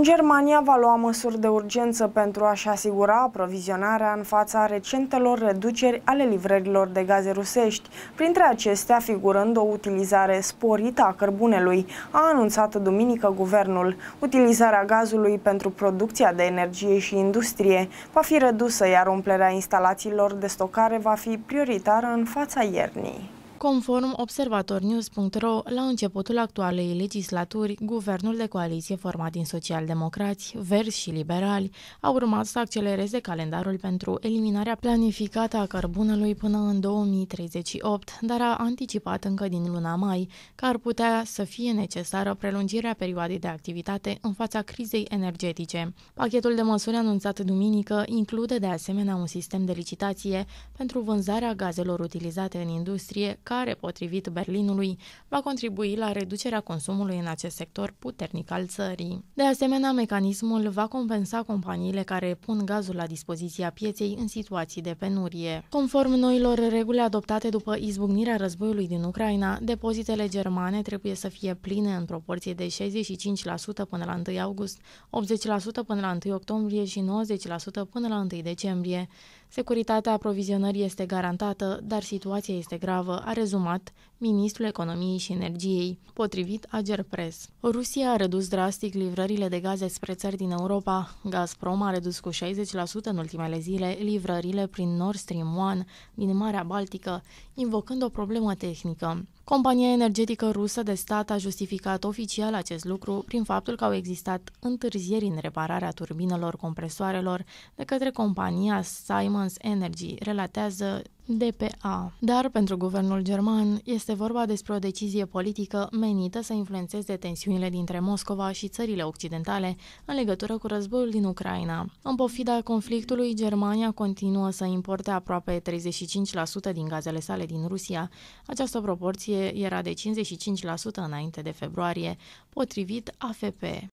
Germania va lua măsuri de urgență pentru a-și asigura aprovizionarea în fața recentelor reduceri ale livrărilor de gaze rusești, printre acestea figurând o utilizare sporită a cărbunelui, a anunțat duminică guvernul. Utilizarea gazului pentru producția de energie și industrie va fi redusă, iar umplerea instalațiilor de stocare va fi prioritară în fața iernii. Conform observatornews.ro, la începutul actualei legislaturi, guvernul de coaliție format din socialdemocrați, verzi și liberali a urmat să accelereze calendarul pentru eliminarea planificată a cărbunelui până în 2038, dar a anticipat încă din luna mai că ar putea să fie necesară prelungirea perioadei de activitate în fața crizei energetice. Pachetul de măsuri anunțat duminică include de asemenea un sistem de licitație pentru vânzarea gazelor utilizate în industrie care, potrivit Berlinului, va contribui la reducerea consumului în acest sector puternic al țării. De asemenea, mecanismul va compensa companiile care pun gazul la dispoziția pieței în situații de penurie. Conform noilor reguli adoptate după izbucnirea războiului din Ucraina, depozitele germane trebuie să fie pline în proporție de 65% până la 1 august, 80% până la 1 octombrie și 90% până la 1 decembrie. Securitatea aprovizionării este garantată, dar situația este gravă, a rezumat ministrul Economiei și Energiei, potrivit Ager Press. Rusia a redus drastic livrările de gaze spre țări din Europa. Gazprom a redus cu 60% în ultimele zile livrările prin Nord Stream 1 din Marea Baltică, invocând o problemă tehnică. Compania energetică rusă de stat a justificat oficial acest lucru prin faptul că au existat întârzieri în repararea turbinelor compresoarelor de către compania Simons Energy, relatează DPA. Dar pentru guvernul german este vorba despre o decizie politică menită să influențeze tensiunile dintre Moscova și țările occidentale în legătură cu războiul din Ucraina. În pofida conflictului, Germania continuă să importe aproape 35% din gazele sale din Rusia. Această proporție era de 55% înainte de februarie, potrivit AFP.